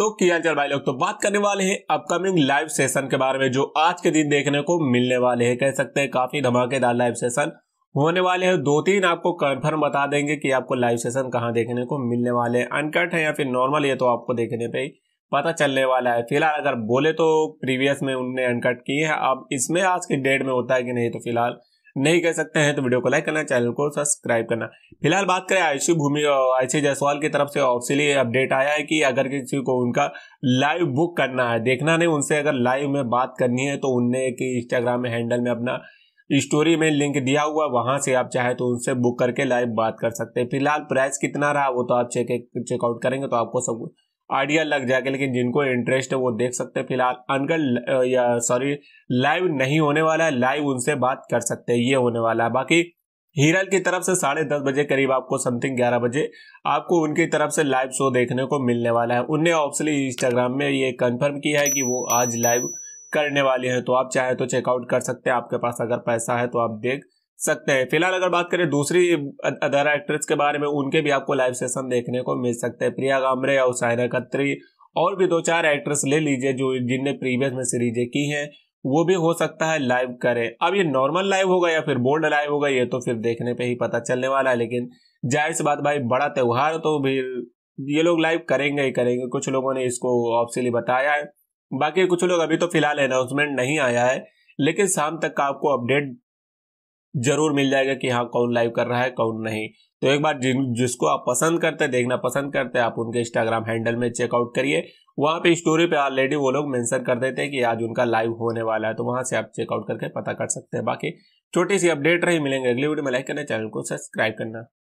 तो किया भाई लोग तो बात करने वाले हैं अपकमिंग लाइव सेशन के बारे में जो आज के दिन देखने को मिलने वाले हैं कह सकते हैं काफी धमाकेदार लाइव सेशन होने वाले हैं दो तीन आपको कंफर्म बता देंगे कि आपको लाइव सेशन कहाँ देखने को मिलने वाले हैं अनकट है या फिर नॉर्मल ये तो आपको देखने पे ही पता चलने वाला है फिलहाल अगर बोले तो प्रीवियस में उनने अनकट किए हैं अब इसमें आज के डेट में होता है कि नहीं तो फिलहाल नहीं कर सकते हैं तो वीडियो को लाइक करना चैनल को सब्सक्राइब करना फिलहाल बात करें आयुषी भूमि आयुषी जायसवाल की तरफ से ऑफिसियली अपडेट आया है कि अगर किसी को उनका लाइव बुक करना है देखना नहीं उनसे अगर लाइव में बात करनी है तो उनने एक इंस्टाग्राम में हैंडल में अपना स्टोरी में लिंक दिया हुआ वहां से आप चाहे तो उनसे बुक करके लाइव बात कर सकते हैं फिलहाल प्राइस कितना रहा वो तो आप चेक चेकआउट करेंगे तो आपको सब कुछ आइडिया लग जाएगा लेकिन जिनको इंटरेस्ट है वो देख सकते हैं फिलहाल अनकल या सॉरी लाइव नहीं होने वाला है लाइव उनसे बात कर सकते हैं ये होने वाला है बाकी हीरल की तरफ से साढ़े दस बजे करीब आपको समथिंग ग्यारह बजे आपको उनकी तरफ से लाइव शो देखने को मिलने वाला है उनने ऑप्शली इंस्टाग्राम में ये कंफर्म किया है कि वो आज लाइव करने वाले हैं तो आप चाहे तो चेकआउट कर सकते हैं आपके पास अगर पैसा है तो आप देख सकते हैं फिलहाल अगर बात करें दूसरी अदर एक्ट्रेस के बारे में उनके भी आपको लाइव सेशन देखने को मिल सकते हैं प्रिया गामरे और साइना खत्री और भी दो चार एक्ट्रेस ले लीजिए जो जिनने प्रीवियस में सीरीजें की हैं वो भी हो सकता है लाइव करें अब ये नॉर्मल लाइव होगा या फिर बोल्ड लाइव होगा ये तो फिर देखने पे ही पता चलने वाला है लेकिन जाहिर सी बात भाई बड़ा त्यौहार तो भी ये लोग लाइव करेंगे ही करेंगे कुछ लोगों ने इसको ऑप्शनली बताया है बाकी कुछ लोग अभी तो फिलहाल अनाउंसमेंट नहीं आया है लेकिन शाम तक का आपको अपडेट जरूर मिल जाएगा कि हाँ कौन लाइव कर रहा है कौन नहीं तो एक बार जिन जिसको आप पसंद करते हैं देखना पसंद करते हैं आप उनके इंस्टाग्राम हैंडल में चेकआउट करिए वहाँ पे स्टोरी पे ऑलरेडी वो लोग मेंशन कर देते हैं कि आज उनका लाइव होने वाला है तो वहाँ से आप चेकआउट करके पता कर सकते हैं बाकी छोटी सी अपडेट रही मिलेंगे अगली वीडियो में लाइक करना चैनल को सब्सक्राइब करना